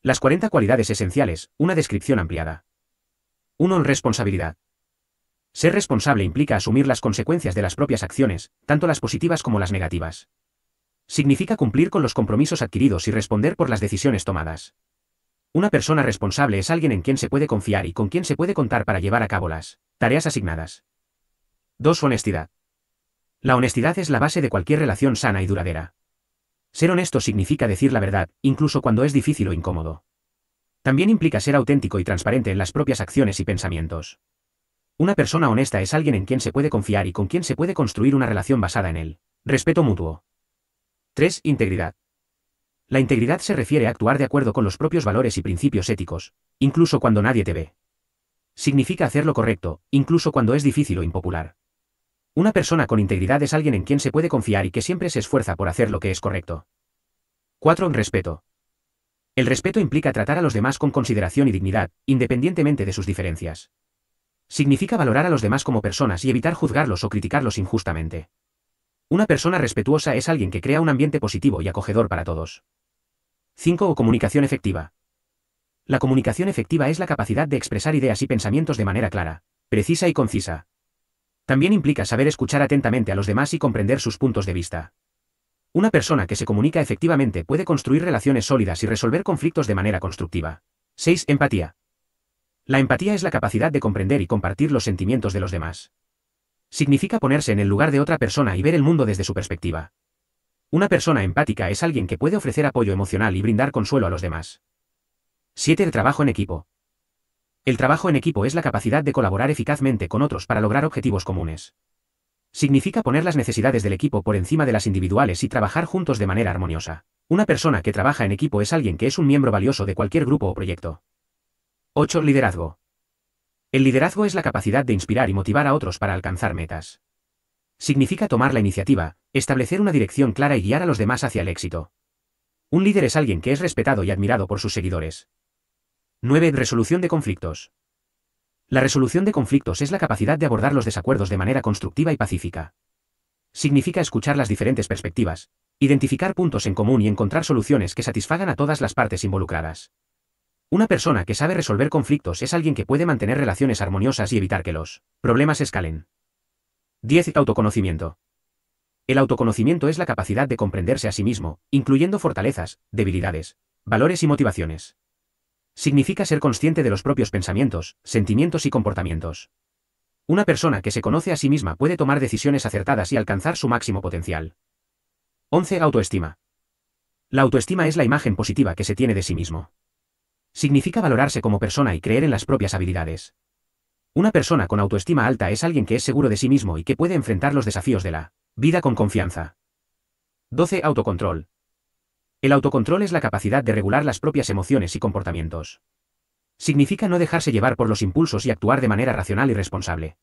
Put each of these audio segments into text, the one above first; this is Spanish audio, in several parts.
Las 40 cualidades esenciales, una descripción ampliada. 1. Responsabilidad. Ser responsable implica asumir las consecuencias de las propias acciones, tanto las positivas como las negativas. Significa cumplir con los compromisos adquiridos y responder por las decisiones tomadas. Una persona responsable es alguien en quien se puede confiar y con quien se puede contar para llevar a cabo las tareas asignadas. 2. Honestidad. La honestidad es la base de cualquier relación sana y duradera. Ser honesto significa decir la verdad, incluso cuando es difícil o incómodo. También implica ser auténtico y transparente en las propias acciones y pensamientos. Una persona honesta es alguien en quien se puede confiar y con quien se puede construir una relación basada en el respeto mutuo. 3. Integridad. La integridad se refiere a actuar de acuerdo con los propios valores y principios éticos, incluso cuando nadie te ve. Significa hacer lo correcto, incluso cuando es difícil o impopular. Una persona con integridad es alguien en quien se puede confiar y que siempre se esfuerza por hacer lo que es correcto. 4. Respeto. El respeto implica tratar a los demás con consideración y dignidad, independientemente de sus diferencias. Significa valorar a los demás como personas y evitar juzgarlos o criticarlos injustamente. Una persona respetuosa es alguien que crea un ambiente positivo y acogedor para todos. 5. Comunicación efectiva. La comunicación efectiva es la capacidad de expresar ideas y pensamientos de manera clara, precisa y concisa, también implica saber escuchar atentamente a los demás y comprender sus puntos de vista. Una persona que se comunica efectivamente puede construir relaciones sólidas y resolver conflictos de manera constructiva. 6. Empatía. La empatía es la capacidad de comprender y compartir los sentimientos de los demás. Significa ponerse en el lugar de otra persona y ver el mundo desde su perspectiva. Una persona empática es alguien que puede ofrecer apoyo emocional y brindar consuelo a los demás. 7. El trabajo en equipo. El trabajo en equipo es la capacidad de colaborar eficazmente con otros para lograr objetivos comunes. Significa poner las necesidades del equipo por encima de las individuales y trabajar juntos de manera armoniosa. Una persona que trabaja en equipo es alguien que es un miembro valioso de cualquier grupo o proyecto. 8. Liderazgo. El liderazgo es la capacidad de inspirar y motivar a otros para alcanzar metas. Significa tomar la iniciativa, establecer una dirección clara y guiar a los demás hacia el éxito. Un líder es alguien que es respetado y admirado por sus seguidores. 9. Resolución de conflictos. La resolución de conflictos es la capacidad de abordar los desacuerdos de manera constructiva y pacífica. Significa escuchar las diferentes perspectivas, identificar puntos en común y encontrar soluciones que satisfagan a todas las partes involucradas. Una persona que sabe resolver conflictos es alguien que puede mantener relaciones armoniosas y evitar que los problemas escalen. 10. Autoconocimiento. El autoconocimiento es la capacidad de comprenderse a sí mismo, incluyendo fortalezas, debilidades, valores y motivaciones significa ser consciente de los propios pensamientos, sentimientos y comportamientos. Una persona que se conoce a sí misma puede tomar decisiones acertadas y alcanzar su máximo potencial. 11. Autoestima. La autoestima es la imagen positiva que se tiene de sí mismo. Significa valorarse como persona y creer en las propias habilidades. Una persona con autoestima alta es alguien que es seguro de sí mismo y que puede enfrentar los desafíos de la vida con confianza. 12. Autocontrol. El autocontrol es la capacidad de regular las propias emociones y comportamientos. Significa no dejarse llevar por los impulsos y actuar de manera racional y responsable.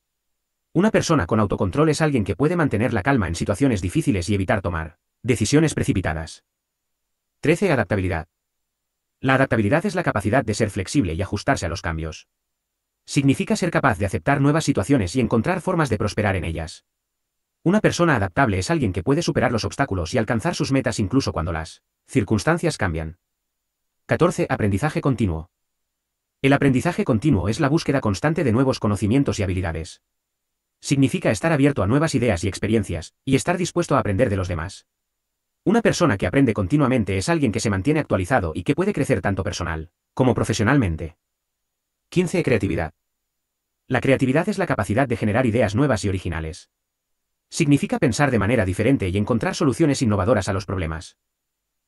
Una persona con autocontrol es alguien que puede mantener la calma en situaciones difíciles y evitar tomar decisiones precipitadas. 13. Adaptabilidad. La adaptabilidad es la capacidad de ser flexible y ajustarse a los cambios. Significa ser capaz de aceptar nuevas situaciones y encontrar formas de prosperar en ellas. Una persona adaptable es alguien que puede superar los obstáculos y alcanzar sus metas incluso cuando las circunstancias cambian. 14. Aprendizaje continuo. El aprendizaje continuo es la búsqueda constante de nuevos conocimientos y habilidades. Significa estar abierto a nuevas ideas y experiencias, y estar dispuesto a aprender de los demás. Una persona que aprende continuamente es alguien que se mantiene actualizado y que puede crecer tanto personal como profesionalmente. 15. Creatividad. La creatividad es la capacidad de generar ideas nuevas y originales, Significa pensar de manera diferente y encontrar soluciones innovadoras a los problemas.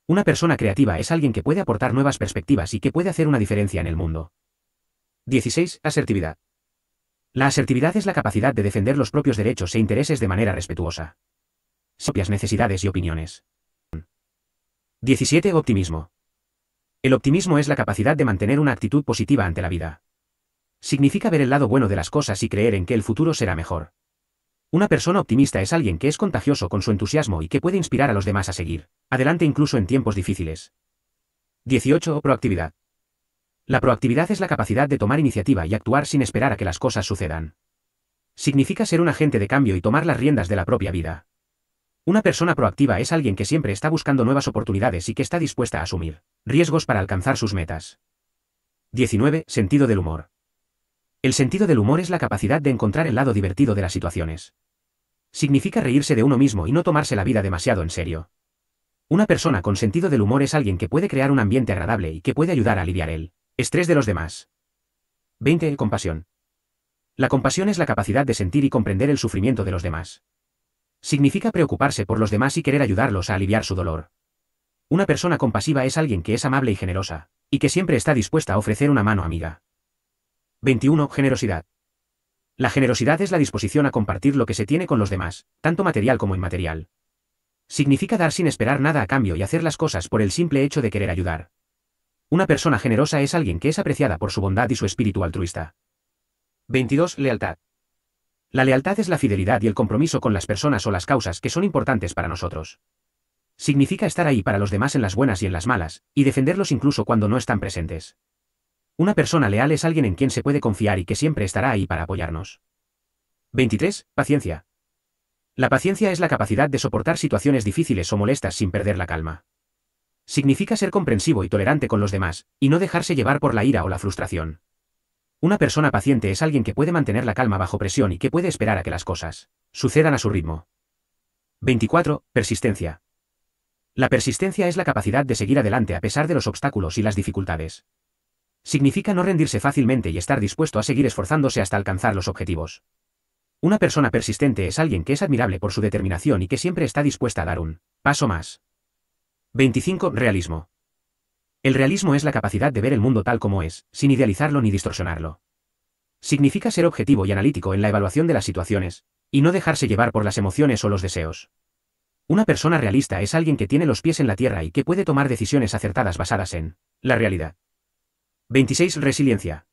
Una persona creativa es alguien que puede aportar nuevas perspectivas y que puede hacer una diferencia en el mundo. 16. Asertividad. La asertividad es la capacidad de defender los propios derechos e intereses de manera respetuosa. Propias necesidades y opiniones. 17. Optimismo. El optimismo es la capacidad de mantener una actitud positiva ante la vida. Significa ver el lado bueno de las cosas y creer en que el futuro será mejor. Una persona optimista es alguien que es contagioso con su entusiasmo y que puede inspirar a los demás a seguir, adelante incluso en tiempos difíciles. 18. Proactividad. La proactividad es la capacidad de tomar iniciativa y actuar sin esperar a que las cosas sucedan. Significa ser un agente de cambio y tomar las riendas de la propia vida. Una persona proactiva es alguien que siempre está buscando nuevas oportunidades y que está dispuesta a asumir riesgos para alcanzar sus metas. 19. Sentido del humor. El sentido del humor es la capacidad de encontrar el lado divertido de las situaciones. Significa reírse de uno mismo y no tomarse la vida demasiado en serio. Una persona con sentido del humor es alguien que puede crear un ambiente agradable y que puede ayudar a aliviar el estrés de los demás. 20. compasión. La compasión es la capacidad de sentir y comprender el sufrimiento de los demás. Significa preocuparse por los demás y querer ayudarlos a aliviar su dolor. Una persona compasiva es alguien que es amable y generosa, y que siempre está dispuesta a ofrecer una mano amiga. 21. Generosidad. La generosidad es la disposición a compartir lo que se tiene con los demás, tanto material como inmaterial. Significa dar sin esperar nada a cambio y hacer las cosas por el simple hecho de querer ayudar. Una persona generosa es alguien que es apreciada por su bondad y su espíritu altruista. 22. Lealtad. La lealtad es la fidelidad y el compromiso con las personas o las causas que son importantes para nosotros. Significa estar ahí para los demás en las buenas y en las malas, y defenderlos incluso cuando no están presentes. Una persona leal es alguien en quien se puede confiar y que siempre estará ahí para apoyarnos. 23. Paciencia. La paciencia es la capacidad de soportar situaciones difíciles o molestas sin perder la calma. Significa ser comprensivo y tolerante con los demás, y no dejarse llevar por la ira o la frustración. Una persona paciente es alguien que puede mantener la calma bajo presión y que puede esperar a que las cosas sucedan a su ritmo. 24. Persistencia. La persistencia es la capacidad de seguir adelante a pesar de los obstáculos y las dificultades. Significa no rendirse fácilmente y estar dispuesto a seguir esforzándose hasta alcanzar los objetivos. Una persona persistente es alguien que es admirable por su determinación y que siempre está dispuesta a dar un paso más. 25. Realismo. El realismo es la capacidad de ver el mundo tal como es, sin idealizarlo ni distorsionarlo. Significa ser objetivo y analítico en la evaluación de las situaciones, y no dejarse llevar por las emociones o los deseos. Una persona realista es alguien que tiene los pies en la tierra y que puede tomar decisiones acertadas basadas en la realidad. 26. Resiliencia.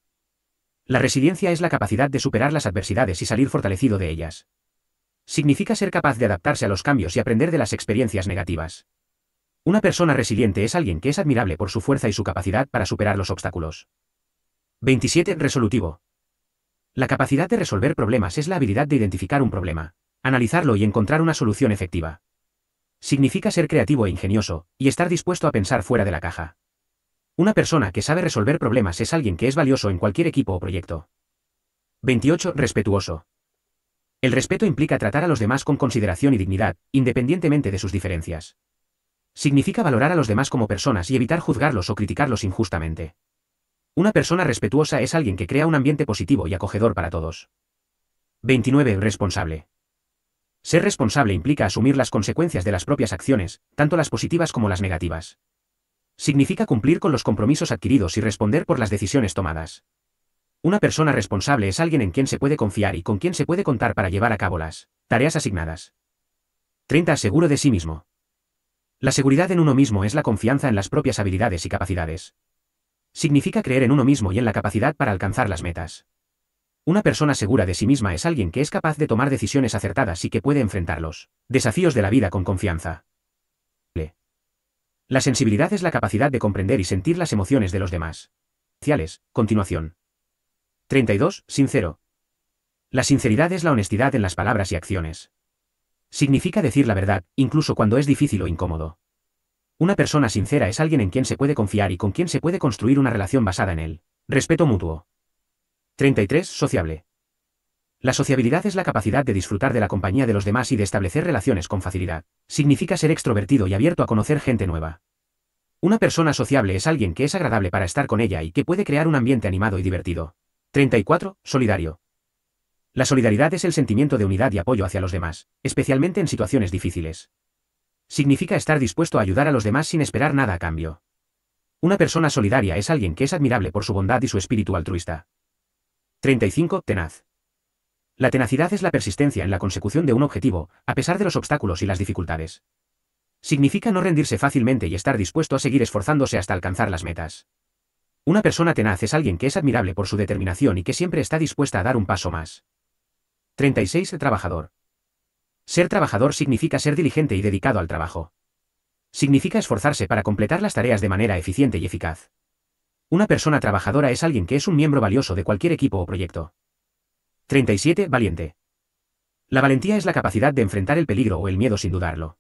La resiliencia es la capacidad de superar las adversidades y salir fortalecido de ellas. Significa ser capaz de adaptarse a los cambios y aprender de las experiencias negativas. Una persona resiliente es alguien que es admirable por su fuerza y su capacidad para superar los obstáculos. 27. Resolutivo. La capacidad de resolver problemas es la habilidad de identificar un problema, analizarlo y encontrar una solución efectiva. Significa ser creativo e ingenioso, y estar dispuesto a pensar fuera de la caja. Una persona que sabe resolver problemas es alguien que es valioso en cualquier equipo o proyecto. 28. Respetuoso. El respeto implica tratar a los demás con consideración y dignidad, independientemente de sus diferencias. Significa valorar a los demás como personas y evitar juzgarlos o criticarlos injustamente. Una persona respetuosa es alguien que crea un ambiente positivo y acogedor para todos. 29. Responsable. Ser responsable implica asumir las consecuencias de las propias acciones, tanto las positivas como las negativas. Significa cumplir con los compromisos adquiridos y responder por las decisiones tomadas. Una persona responsable es alguien en quien se puede confiar y con quien se puede contar para llevar a cabo las tareas asignadas. 30. Seguro de sí mismo. La seguridad en uno mismo es la confianza en las propias habilidades y capacidades. Significa creer en uno mismo y en la capacidad para alcanzar las metas. Una persona segura de sí misma es alguien que es capaz de tomar decisiones acertadas y que puede enfrentar los desafíos de la vida con confianza. La sensibilidad es la capacidad de comprender y sentir las emociones de los demás. Ciales, continuación. 32. Sincero. La sinceridad es la honestidad en las palabras y acciones. Significa decir la verdad, incluso cuando es difícil o incómodo. Una persona sincera es alguien en quien se puede confiar y con quien se puede construir una relación basada en el respeto mutuo. 33. Sociable. La sociabilidad es la capacidad de disfrutar de la compañía de los demás y de establecer relaciones con facilidad. Significa ser extrovertido y abierto a conocer gente nueva. Una persona sociable es alguien que es agradable para estar con ella y que puede crear un ambiente animado y divertido. 34. Solidario. La solidaridad es el sentimiento de unidad y apoyo hacia los demás, especialmente en situaciones difíciles. Significa estar dispuesto a ayudar a los demás sin esperar nada a cambio. Una persona solidaria es alguien que es admirable por su bondad y su espíritu altruista. 35. Tenaz. La tenacidad es la persistencia en la consecución de un objetivo, a pesar de los obstáculos y las dificultades. Significa no rendirse fácilmente y estar dispuesto a seguir esforzándose hasta alcanzar las metas. Una persona tenaz es alguien que es admirable por su determinación y que siempre está dispuesta a dar un paso más. 36. El trabajador. Ser trabajador significa ser diligente y dedicado al trabajo. Significa esforzarse para completar las tareas de manera eficiente y eficaz. Una persona trabajadora es alguien que es un miembro valioso de cualquier equipo o proyecto. 37. Valiente. La valentía es la capacidad de enfrentar el peligro o el miedo sin dudarlo.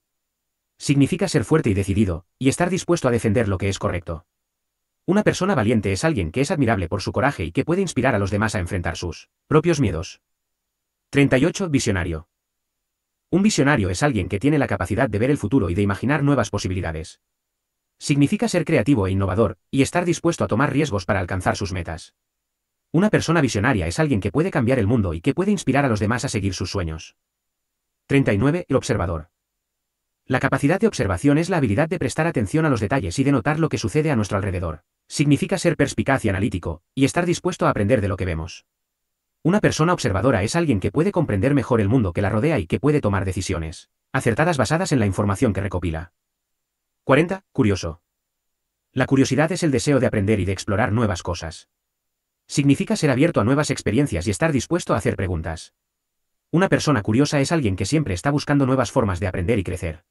Significa ser fuerte y decidido, y estar dispuesto a defender lo que es correcto. Una persona valiente es alguien que es admirable por su coraje y que puede inspirar a los demás a enfrentar sus propios miedos. 38. Visionario. Un visionario es alguien que tiene la capacidad de ver el futuro y de imaginar nuevas posibilidades. Significa ser creativo e innovador, y estar dispuesto a tomar riesgos para alcanzar sus metas. Una persona visionaria es alguien que puede cambiar el mundo y que puede inspirar a los demás a seguir sus sueños. 39. El observador. La capacidad de observación es la habilidad de prestar atención a los detalles y de notar lo que sucede a nuestro alrededor. Significa ser perspicaz y analítico, y estar dispuesto a aprender de lo que vemos. Una persona observadora es alguien que puede comprender mejor el mundo que la rodea y que puede tomar decisiones acertadas basadas en la información que recopila. 40. Curioso. La curiosidad es el deseo de aprender y de explorar nuevas cosas. Significa ser abierto a nuevas experiencias y estar dispuesto a hacer preguntas. Una persona curiosa es alguien que siempre está buscando nuevas formas de aprender y crecer.